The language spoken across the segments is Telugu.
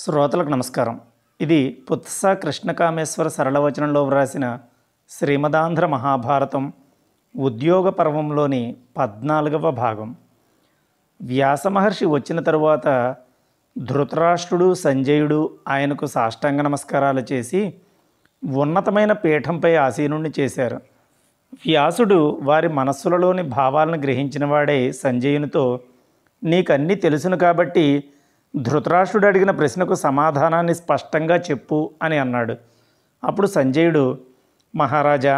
శ్రోతలకు నమస్కారం ఇది పుత్స కృష్ణకామేశ్వర సరళవచనంలో వ్రాసిన శ్రీమదాంధ్ర మహాభారతం ఉద్యోగ పర్వంలోని పద్నాలుగవ భాగం వ్యాసమహర్షి వచ్చిన తరువాత ధృతరాష్ట్రుడు సంజయుడు ఆయనకు సాష్టాంగ నమస్కారాలు చేసి ఉన్నతమైన పీఠంపై ఆసీనుణ్ణి చేశారు వ్యాసుడు వారి మనస్సులలోని భావాలను గ్రహించినవాడే సంజయునితో నీకన్నీ తెలుసును కాబట్టి ధృతరాష్ట్రుడు అడిగిన ప్రశ్నకు సమాధానాన్ని స్పష్టంగా చెప్పు అని అన్నాడు అప్పుడు సంజయుడు మహారాజా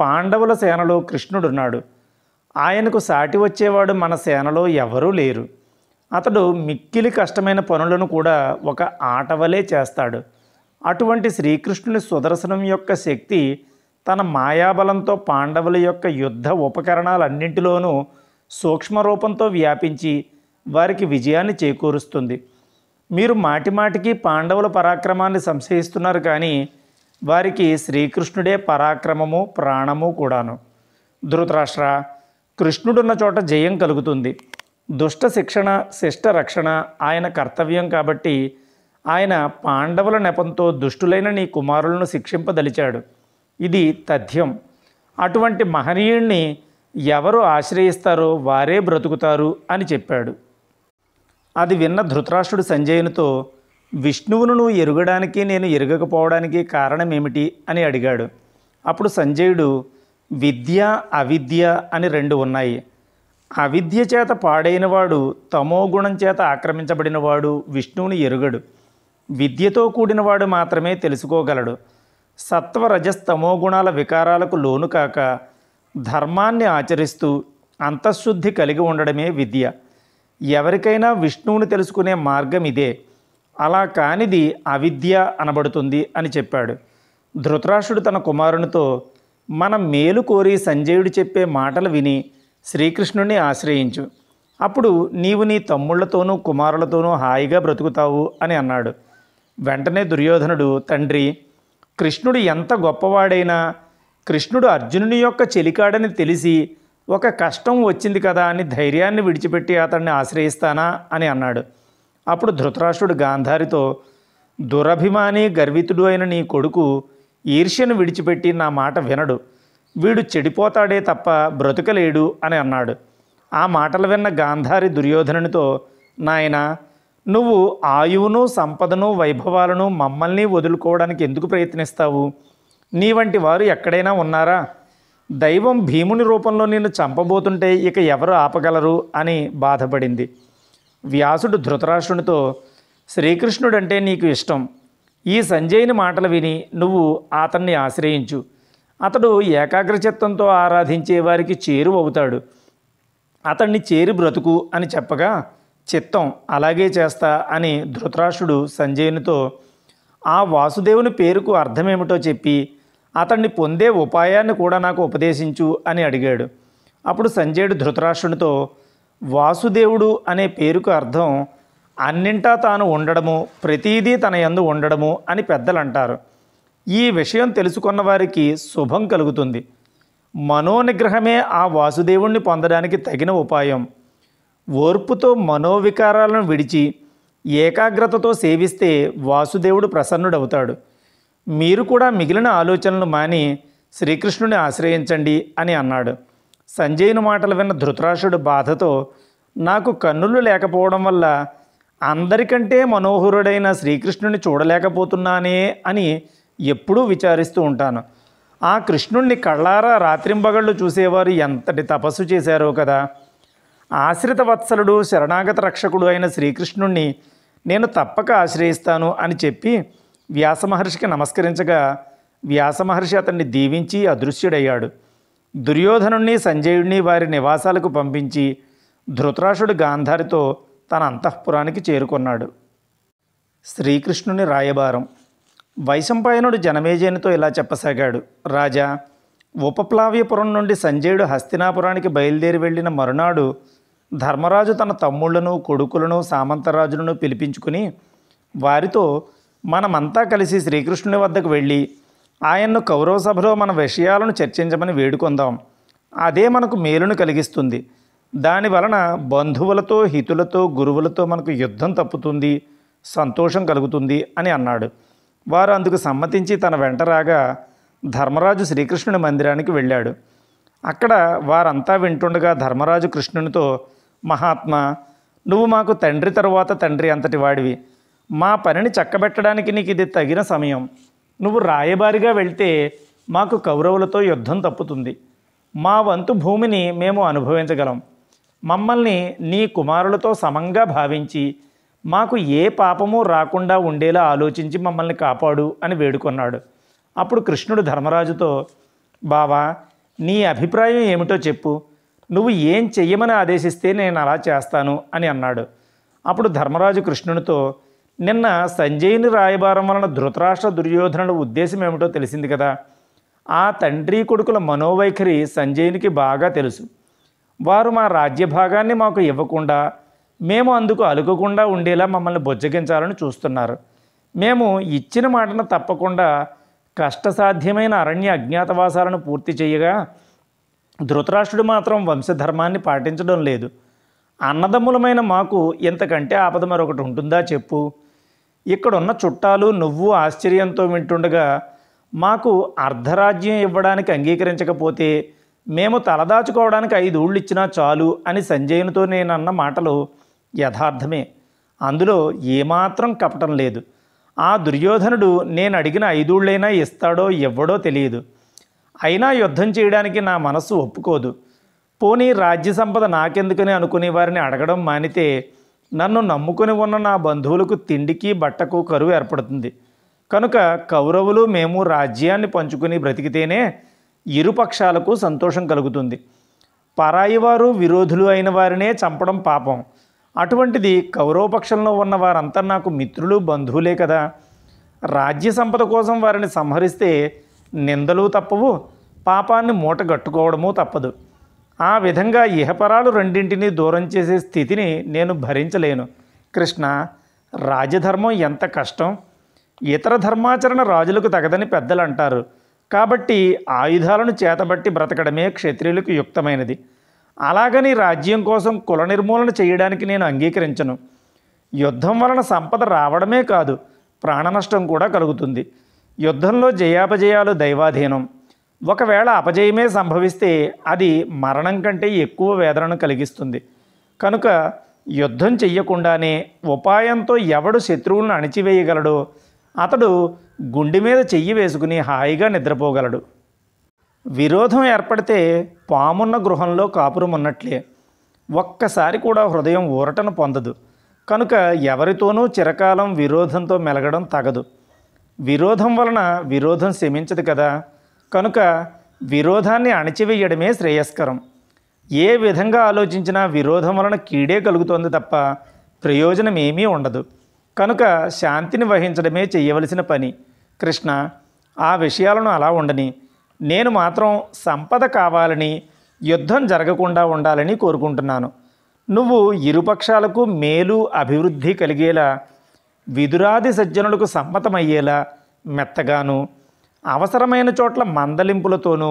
పాండవుల సేనలో కృష్ణుడున్నాడు ఆయనకు సాటి వచ్చేవాడు మన సేనలో ఎవరూ లేరు అతడు మిక్కిలి కష్టమైన పనులను కూడా ఒక ఆటవలే చేస్తాడు అటువంటి శ్రీకృష్ణుని సుదర్శనం యొక్క శక్తి తన మాయాబలంతో పాండవుల యొక్క యుద్ధ ఉపకరణాలన్నింటిలోనూ సూక్ష్మరూపంతో వ్యాపించి వారికి విజయాన్ని చేకూరుస్తుంది మీరు మాటిమాటికి పాండవుల పరాక్రమాన్ని సంశయిస్తున్నారు కానీ వారికి శ్రీకృష్ణుడే పరాక్రమము ప్రాణము కూడాను ధృతరాష్ట్ర కృష్ణుడున్న చోట జయం కలుగుతుంది దుష్ట శిక్షణ శిష్ట రక్షణ ఆయన కర్తవ్యం కాబట్టి ఆయన పాండవుల నెపంతో దుష్టులైన నీ కుమారులను శిక్షింపదలిచాడు ఇది తథ్యం అటువంటి మహనీయుణ్ణి ఎవరు ఆశ్రయిస్తారో వారే బ్రతుకుతారు అని చెప్పాడు అది విన్న ధృతరాష్ట్రుడు సంజయునితో విష్ణువును నువ్వు ఎరగడానికి నేను ఎరగకపోవడానికి కారణం ఏమిటి అని అడిగాడు అప్పుడు సంజయుడు విద్య అవిద్య అని రెండు ఉన్నాయి అవిద్య చేత పాడైనవాడు తమోగుణం చేత ఆక్రమించబడినవాడు విష్ణువుని ఎరుగడు విద్యతో కూడినవాడు మాత్రమే తెలుసుకోగలడు సత్వరజస్తమోగుణాల వికారాలకు లోను కాక ధర్మాన్ని ఆచరిస్తూ అంతఃశుద్ధి కలిగి ఉండడమే విద్య ఎవరికైనా విష్ణువుని తెలుసుకునే మార్గం ఇదే అలా కానిది అవిద్య అనబడుతుంది అని చెప్పాడు ధృతరాష్ట్రుడు తన కుమారునితో మనం మేలు కోరి సంజయుడు చెప్పే మాటలు విని శ్రీకృష్ణుడిని ఆశ్రయించు అప్పుడు నీవు నీ తమ్ముళ్లతోనూ కుమారులతోనూ హాయిగా బ్రతుకుతావు అని అన్నాడు వెంటనే దుర్యోధనుడు తండ్రి కృష్ణుడు ఎంత గొప్పవాడైనా కృష్ణుడు అర్జునుని యొక్క చెలికాడని తెలిసి ఒక కష్టం వచ్చింది కదా అని ధైర్యాన్ని విడిచిపెట్టి అతన్ని ఆశ్రయిస్తానా అని అన్నాడు అప్పుడు ధృతరాష్ట్రుడు గాంధారితో దురభిమాని గర్వితుడు అయిన నీ కొడుకు ఈర్ష్యను విడిచిపెట్టి నా మాట వినడు వీడు చెడిపోతాడే తప్ప బ్రతుకలేడు అని అన్నాడు ఆ మాటలు విన్న గాంధారి దుర్యోధనునితో నాయన నువ్వు ఆయువును సంపదను వైభవాలను మమ్మల్ని వదులుకోవడానికి ఎందుకు ప్రయత్నిస్తావు నీ వంటి వారు ఎక్కడైనా ఉన్నారా దైవం భీముని రూపంలో నిన్ను చంపబోతుంటే ఇక ఎవరు ఆపగలరు అని బాధపడింది వ్యాసుడు ధృతరాష్ట్రునితో శ్రీకృష్ణుడంటే నీకు ఇష్టం ఈ సంజయుని మాటలు విని నువ్వు అతన్ని ఆశ్రయించు అతడు ఏకాగ్రచిత్తంతో ఆరాధించే వారికి చేరువవుతాడు అతన్ని చేరి బ్రతుకు అని చెప్పగా చిత్తం అలాగే చేస్తా అని ధృతరాష్ట్రుడు సంజయునితో ఆ వాసుదేవుని పేరుకు అర్థమేమిటో చెప్పి అతన్ని పొందే ఉపాయాన్ని కూడా నాకు ఉపదేశించు అని అడిగాడు అప్పుడు సంజయుడు ధృతరాష్ట్రునితో వాసుదేవుడు అనే పేరుకు అర్థం అన్నింటా తాను ఉండడము ప్రతీదీ తన యందు ఉండడము అని పెద్దలు అంటారు ఈ విషయం తెలుసుకున్న వారికి శుభం కలుగుతుంది మనోనిగ్రహమే ఆ వాసుదేవుణ్ణి పొందడానికి తగిన ఉపాయం ఓర్పుతో మనోవికారాలను విడిచి ఏకాగ్రతతో సేవిస్తే వాసుదేవుడు ప్రసన్నుడవుతాడు మీరు కూడా మిగిలిన ఆలోచనలు మాని శ్రీకృష్ణుని ఆశ్రయించండి అని అన్నాడు సంజయుని మాటలు విన్న ధృతరాష్ట్రుడు బాధతో నాకు కన్నులు లేకపోవడం వల్ల అందరికంటే మనోహరుడైన శ్రీకృష్ణుని చూడలేకపోతున్నానే అని ఎప్పుడూ విచారిస్తూ ఉంటాను ఆ కృష్ణుణ్ణి కళ్ళారా రాత్రింబగళ్ళు చూసేవారు ఎంతటి తపస్సు చేశారో కదా ఆశ్రిత వత్సలుడు శరణాగత రక్షకుడు అయిన శ్రీకృష్ణుణ్ణి నేను తప్పక ఆశ్రయిస్తాను అని చెప్పి వ్యాసమహర్షికి నమస్కరించగా వ్యాసమహర్షి అతన్ని దీవించి అదృశ్యుడయ్యాడు దుర్యోధనుణ్ణి సంజయుణ్ణి వారి నివాసాలకు పంపించి ధృతరాషుడు గాంధారితో తన అంతఃపురానికి చేరుకున్నాడు శ్రీకృష్ణుని రాయబారం వైశంపాయనుడు జనమేజయునితో ఇలా చెప్పసాగాడు రాజా ఉపప్లావ్యపురం నుండి సంజయుడు హస్తినాపురానికి బయలుదేరి వెళ్ళిన మరునాడు ధర్మరాజు తన తమ్ముళ్లను కొడుకులను సామంతరాజులను పిలిపించుకుని వారితో మనమంతా కలిసి శ్రీకృష్ణుని వద్దకు వెళ్ళి ఆయన్ను కౌరవ సభలో మన విషయాలను చర్చించమని వేడుకొందాం అదే మనకు మేలును కలిగిస్తుంది దాని వలన బంధువులతో హితులతో గురువులతో మనకు యుద్ధం తప్పుతుంది సంతోషం కలుగుతుంది అని అన్నాడు వారు అందుకు సమ్మతించి తన వెంట రాగా ధర్మరాజు శ్రీకృష్ణుని మందిరానికి వెళ్ళాడు అక్కడ వారంతా వింటుండగా ధర్మరాజు కృష్ణునితో మహాత్మా నువ్వు మాకు తండ్రి తరువాత తండ్రి అంతటి వాడివి మా పనిని చక్కబెట్టడానికి నీకు ఇది తగిన సమయం నువ్వు రాయబారిగా వెళ్తే మాకు కౌరవులతో యుద్ధం తప్పుతుంది మా వంతు భూమిని మేము అనుభవించగలం మమ్మల్ని నీ కుమారులతో సమంగా భావించి మాకు ఏ పాపము రాకుండా ఉండేలా ఆలోచించి మమ్మల్ని కాపాడు అని వేడుకొన్నాడు అప్పుడు కృష్ణుడు ధర్మరాజుతో బావా నీ అభిప్రాయం ఏమిటో చెప్పు నువ్వు ఏం చెయ్యమని ఆదేశిస్తే నేను అలా చేస్తాను అని అన్నాడు అప్పుడు ధర్మరాజు కృష్ణునితో నిన్న సంజయుని రాయబారం వలన ధృతరాష్ట్ర దుర్యోధనుల ఉద్దేశం ఏమిటో తెలిసింది కదా ఆ తండ్రి కొడుకుల మనోవైఖరి సంజయునికి బాగా తెలుసు వారు మా రాజ్యభాగాన్ని మాకు ఇవ్వకుండా మేము అందుకు అలుగకుండా ఉండేలా మమ్మల్ని బుజ్జగించాలని చూస్తున్నారు మేము ఇచ్చిన మాటను తప్పకుండా కష్టసాధ్యమైన అరణ్య అజ్ఞాతవాసాలను పూర్తి చేయగా ధృతరాష్ట్రుడు మాత్రం వంశధర్మాన్ని పాటించడం లేదు అన్నదమ్ములమైన మాకు ఇంతకంటే ఆపద మరొకటి ఉంటుందా చెప్పు ఇక్కడున్న చుట్టాలు నువ్వు ఆశ్చర్యంతో వింటుండగా మాకు అర్ధరాజ్యం ఇవ్వడానికి అంగీకరించకపోతే మేము తలదాచుకోవడానికి ఐదు ఊళ్ళు ఇచ్చినా చాలు అని సంజయునితో నేనన్న మాటలు యథార్థమే అందులో ఏమాత్రం కపటం లేదు ఆ దుర్యోధనుడు నేను అడిగిన ఐదూళ్ళైనా ఇస్తాడో ఇవ్వడో తెలియదు అయినా యుద్ధం చేయడానికి నా మనస్సు ఒప్పుకోదు పోనీ రాజ్య సంపద నాకెందుకని అనుకునే వారిని అడగడం మానితే నన్ను నమ్ముకుని ఉన్న నా బంధువులకు తిండికి బట్టకు కరువు ఏర్పడుతుంది కనుక కౌరవులు మేము రాజ్యాన్ని పంచుకుని బ్రతికితేనే ఇరుపక్షాలకు సంతోషం కలుగుతుంది పరాయివారు విరోధులు అయిన వారినే చంపడం పాపం అటువంటిది కౌరవపక్షంలో ఉన్న వారంతా నాకు మిత్రులు బంధువులే కదా రాజ్య సంపద కోసం వారిని సంహరిస్తే నిందలు తప్పవు పాపాన్ని మూటగట్టుకోవడము తప్పదు ఆ విధంగా ఇహపరాలు రెండింటినీ దూరం చేసే స్థితిని నేను భరించలేను కృష్ణ రాజధర్మం ఎంత కష్టం ఇతర ధర్మాచరణ రాజులకు తగదని పెద్దలు అంటారు కాబట్టి ఆయుధాలను చేతబట్టి బ్రతకడమే క్షత్రియులకు యుక్తమైనది అలాగని రాజ్యం కోసం కుల నిర్మూలన చేయడానికి నేను అంగీకరించను యుద్ధం వలన సంపద రావడమే కాదు ప్రాణనష్టం కూడా కలుగుతుంది యుద్ధంలో జయాపజయాలు దైవాధీనం ఒకవేళ అపజయమే సంభవిస్తే అది మరణం కంటే ఎక్కువ వేదనను కలిగిస్తుంది కనుక యుద్ధం చెయ్యకుండానే ఉపాయంతో ఎవడు శత్రువులను అణిచివేయగలడో అతడు గుండె మీద చెయ్యి వేసుకుని హాయిగా నిద్రపోగలడు విరోధం ఏర్పడితే పామున్న గృహంలో కాపురం ఉన్నట్లే ఒక్కసారి కూడా హృదయం ఊరటను పొందదు కనుక ఎవరితోనూ చిరకాలం విరోధంతో మెలగడం తగదు విరోధం వలన విరోధం శమించదు కదా కనుక విరోధాన్ని అణచివేయడమే శ్రేయస్కరం ఏ విధంగా ఆలోచించినా విరోధం వలన కీడే కలుగుతోంది తప్ప ప్రయోజనం ఏమీ ఉండదు కనుక శాంతిని వహించడమే చేయవలసిన పని కృష్ణ ఆ విషయాలను అలా ఉండని నేను మాత్రం సంపద కావాలని యుద్ధం జరగకుండా ఉండాలని కోరుకుంటున్నాను నువ్వు ఇరుపక్షాలకు మేలు అభివృద్ధి కలిగేలా విదురాది సజ్జనులకు సమ్మతమయ్యేలా మెత్తగాను అవసరమైన చోట్ల మందలింపులతోనూ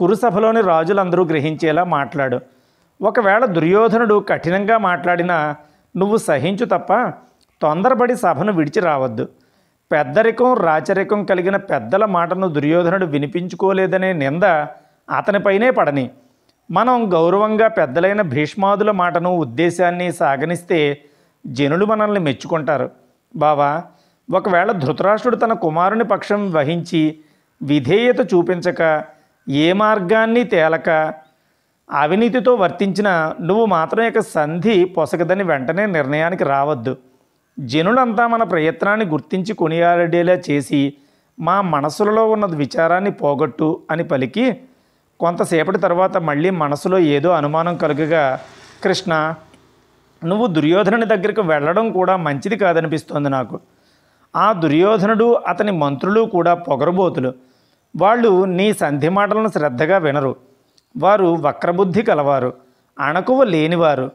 కురుసభలోని రాజులందరూ గ్రహించేలా మాట్లాడు ఒకవేళ దుర్యోధనుడు కఠినంగా మాట్లాడినా నువ్వు సహించు తప్ప తొందరపడి సభను విడిచి రావద్దు పెద్దరికం రాచరికం కలిగిన పెద్దల మాటను దుర్యోధనుడు వినిపించుకోలేదనే నింద అతనిపైనే పడని మనం గౌరవంగా పెద్దలైన భీష్మాదుల మాటను ఉద్దేశాన్ని సాగనిస్తే జనులు మనల్ని మెచ్చుకుంటారు బావా ఒకవేళ ధృతరాష్ట్రుడు తన కుమారుని పక్షం వహించి విధేయత చూపించక ఏ మార్గాన్ని తేలక అవినీతితో వర్తించిన నువ్వు మాత్రం యొక్క సంధి పొసగదని వెంటనే నిర్ణయానికి రావద్దు జనులంతా మన ప్రయత్నాన్ని గుర్తించి కొనియాడేలా చేసి మా మనసులలో ఉన్న విచారాన్ని పోగొట్టు అని పలికి కొంతసేపటి తర్వాత మళ్ళీ మనసులో ఏదో అనుమానం కలుగగా కృష్ణ నువ్వు దుర్యోధనుని దగ్గరికి వెళ్ళడం కూడా మంచిది కాదనిపిస్తోంది నాకు ఆ దుర్యోధనుడు అతని మంత్రులు కూడా పొగరబోతులు వాళ్ళు నీ సంధి మాటలను శ్రద్ధగా వినరు వారు వక్రబుద్ధి కలవారు అణకువ లేనివారు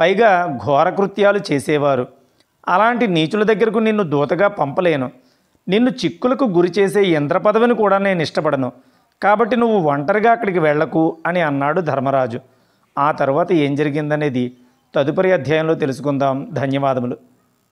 పైగా ఘోరకృత్యాలు చేసేవారు అలాంటి నీచుల దగ్గరకు నిన్ను దూతగా పంపలేను నిన్ను చిక్కులకు గురి చేసే యంత్ర పదవిని కూడా నేను ఇష్టపడను కాబట్టి నువ్వు ఒంటరిగా అక్కడికి వెళ్లకు అని అన్నాడు ధర్మరాజు ఆ తర్వాత ఏం జరిగిందనేది తదుపరి అధ్యాయంలో తెలుసుకుందాం ధన్యవాదములు